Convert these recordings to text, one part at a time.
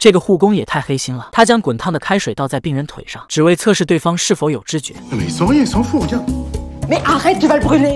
这个护工也太黑心了，他将滚烫的开水倒在病人腿上，只为测试对方是否有知觉。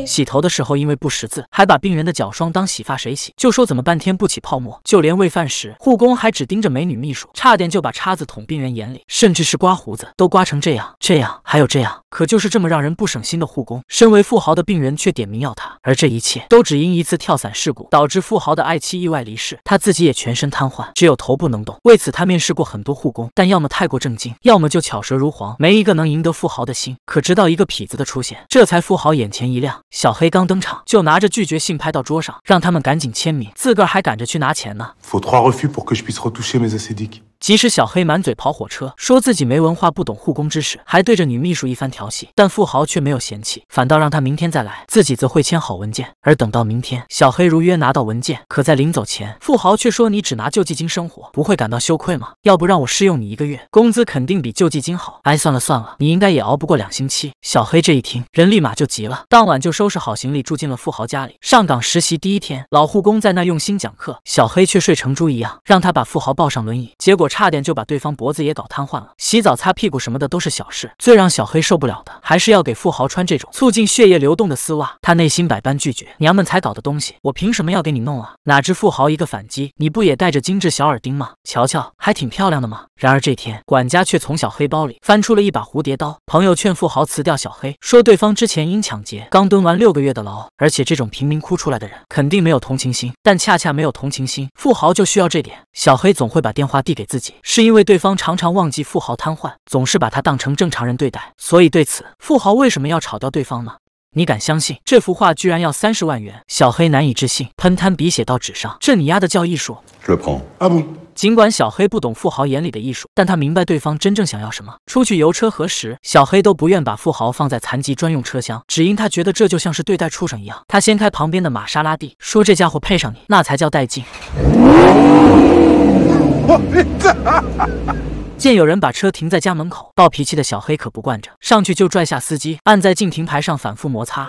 洗头的时候，因为不识字，还把病人的脚霜当洗发水洗，就说怎么半天不起泡沫。就连喂饭时，护工还只盯着美女秘书，差点就把叉子捅病人眼里。甚至是刮胡子都刮成这样，这样还有这样。可就是这么让人不省心的护工，身为富豪的病人却点名要他。而这一切都只因一次跳伞事故，导致富豪的爱妻意外离世，他自己也全身瘫痪，只有头不能动。为此，他面试过很多护工，但要么太过正经，要么就巧舌如簧，没一个能赢得富豪的心。可直到一个痞子的出现，这才。富豪眼前一亮，小黑刚登场就拿着拒绝信拍到桌上，让他们赶紧签名，自个儿还赶着去拿钱呢。即使小黑满嘴跑火车，说自己没文化不懂护工知识，还对着女秘书一番调戏，但富豪却没有嫌弃，反倒让他明天再来，自己则会签好文件。而等到明天，小黑如约拿到文件，可在临走前，富豪却说：“你只拿救济金生活，不会感到羞愧吗？要不让我试用你一个月，工资肯定比救济金好。”哎，算了算了，你应该也熬不过两星期。小黑这一听，人立马。就急了，当晚就收拾好行李住进了富豪家里。上岗实习第一天，老护工在那用心讲课，小黑却睡成猪一样。让他把富豪抱上轮椅，结果差点就把对方脖子也搞瘫痪了。洗澡、擦屁股什么的都是小事，最让小黑受不了的，还是要给富豪穿这种促进血液流动的丝袜。他内心百般拒绝，娘们才搞的东西，我凭什么要给你弄啊？哪知富豪一个反击，你不也戴着精致小耳钉吗？瞧瞧，还挺漂亮的嘛。然而这天，管家却从小黑包里翻出了一把蝴蝶刀。朋友劝富豪辞掉小黑，说对方之前。因抢劫刚蹲完六个月的牢，而且这种贫民窟出来的人肯定没有同情心，但恰恰没有同情心，富豪就需要这点。小黑总会把电话递给自己，是因为对方常常忘记富豪瘫痪，总是把他当成正常人对待，所以对此，富豪为什么要炒掉对方呢？你敢相信，这幅画居然要三十万元？小黑难以置信，喷滩笔写到纸上，这你丫的叫艺术？尽管小黑不懂富豪眼里的艺术，但他明白对方真正想要什么。出去游车河时，小黑都不愿把富豪放在残疾专用车厢，只因他觉得这就像是对待畜生一样。他掀开旁边的玛莎拉蒂，说：“这家伙配上你，那才叫带劲。”见有人把车停在家门口，暴脾气的小黑可不惯着，上去就拽下司机，按在禁停牌上反复摩擦。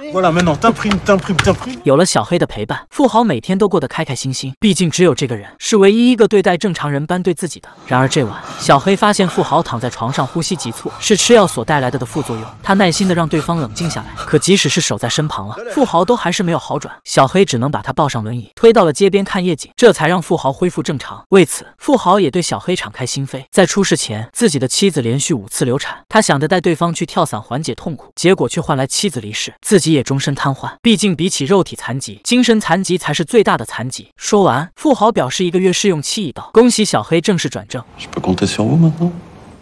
有了小黑的陪伴，富豪每天都过得开开心心。毕竟只有这个人是唯一一个对待正常人般对自己的。然而这晚，小黑发现富豪躺在床上，呼吸急促，是吃药所带来的的副作用。他耐心的让对方冷静下来，可即使是守在身旁了，富豪都还是没有好转。小黑只能把他抱上轮椅，推到了街边看夜景，这才让富豪恢复正常。为此，富豪也对小黑敞开心扉，在出事前。前自己的妻子连续五次流产，他想着带对方去跳伞缓解痛苦，结果却换来妻子离世，自己也终身瘫痪。毕竟比起肉体残疾，精神残疾才是最大的残疾。说完，富豪表示一个月试用期已到，恭喜小黑正式转正。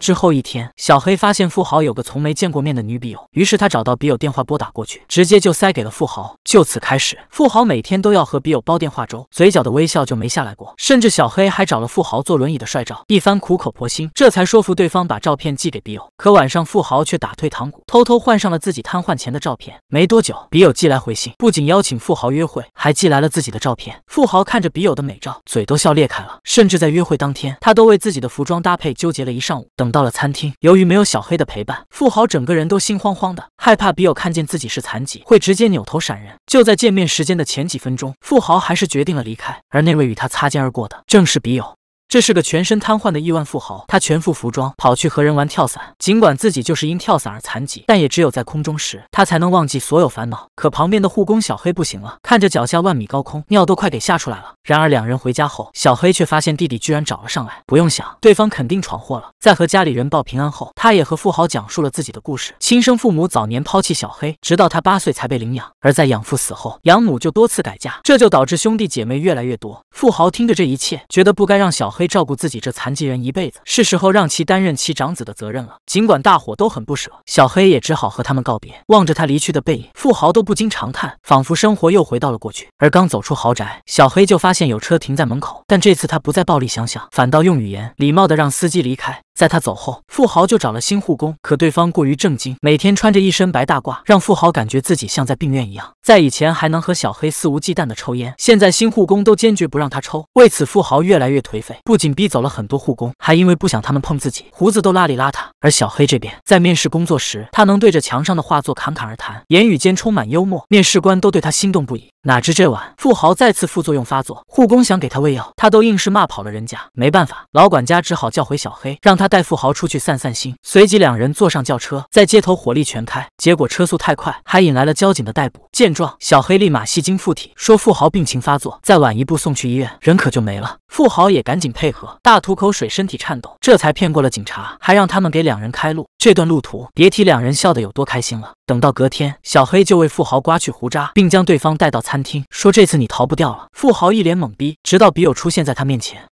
之后一天，小黑发现富豪有个从没见过面的女笔友，于是他找到笔友电话拨打过去，直接就塞给了富豪。就此开始，富豪每天都要和笔友煲电话粥，嘴角的微笑就没下来过。甚至小黑还找了富豪坐轮椅的帅照，一番苦口婆心，这才说服对方把照片寄给笔友。可晚上，富豪却打退堂鼓，偷偷换上了自己瘫痪前的照片。没多久，笔友寄来回信，不仅邀请富豪约会，还寄来了自己的照片。富豪看着笔友的美照，嘴都笑裂开了，甚至在约会当天，他都为自己的服装搭配纠结了一上午。等。到了餐厅，由于没有小黑的陪伴，富豪整个人都心慌慌的，害怕笔友看见自己是残疾，会直接扭头闪人。就在见面时间的前几分钟，富豪还是决定了离开，而那位与他擦肩而过的，正是笔友。这是个全身瘫痪的亿万富豪，他全副服装跑去和人玩跳伞。尽管自己就是因跳伞而残疾，但也只有在空中时，他才能忘记所有烦恼。可旁边的护工小黑不行了，看着脚下万米高空，尿都快给吓出来了。然而两人回家后，小黑却发现弟弟居然找了上来。不用想，对方肯定闯祸了。在和家里人报平安后，他也和富豪讲述了自己的故事：亲生父母早年抛弃小黑，直到他八岁才被领养。而在养父死后，养母就多次改嫁，这就导致兄弟姐妹越来越多。富豪听着这一切，觉得不该让小黑。照顾自己这残疾人一辈子，是时候让其担任其长子的责任了。尽管大伙都很不舍，小黑也只好和他们告别。望着他离去的背影，富豪都不禁长叹，仿佛生活又回到了过去。而刚走出豪宅，小黑就发现有车停在门口，但这次他不再暴力想想，反倒用语言礼貌的让司机离开。在他走后，富豪就找了新护工，可对方过于正经，每天穿着一身白大褂，让富豪感觉自己像在病院一样。在以前还能和小黑肆无忌惮的抽烟，现在新护工都坚决不让他抽，为此富豪越来越颓废，不仅逼走了很多护工，还因为不想他们碰自己，胡子都邋里邋遢。而小黑这边在面试工作时，他能对着墙上的画作侃侃而谈，言语间充满幽默，面试官都对他心动不已。哪知这晚富豪再次副作用发作，护工想给他喂药，他都硬是骂跑了人家。没办法，老管家只好叫回小黑，让他。他带富豪出去散散心，随即两人坐上轿车，在街头火力全开。结果车速太快，还引来了交警的逮捕。见状，小黑立马吸精附体，说：“富豪病情发作，再晚一步送去医院，人可就没了。”富豪也赶紧配合，大吐口水，身体颤抖，这才骗过了警察，还让他们给两人开路。这段路途，别提两人笑得有多开心了。等到隔天，小黑就为富豪刮去胡渣，并将对方带到餐厅，说：“这次你逃不掉了。”富豪一脸懵逼，直到笔友出现在他面前。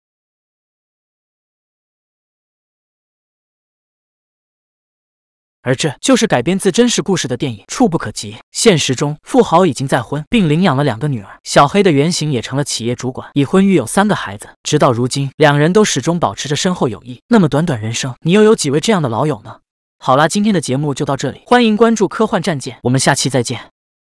而这就是改编自真实故事的电影《触不可及》。现实中，富豪已经再婚，并领养了两个女儿。小黑的原型也成了企业主管，已婚育有三个孩子。直到如今，两人都始终保持着深厚友谊。那么，短短人生，你又有几位这样的老友呢？好啦，今天的节目就到这里，欢迎关注《科幻战舰》，我们下期再见。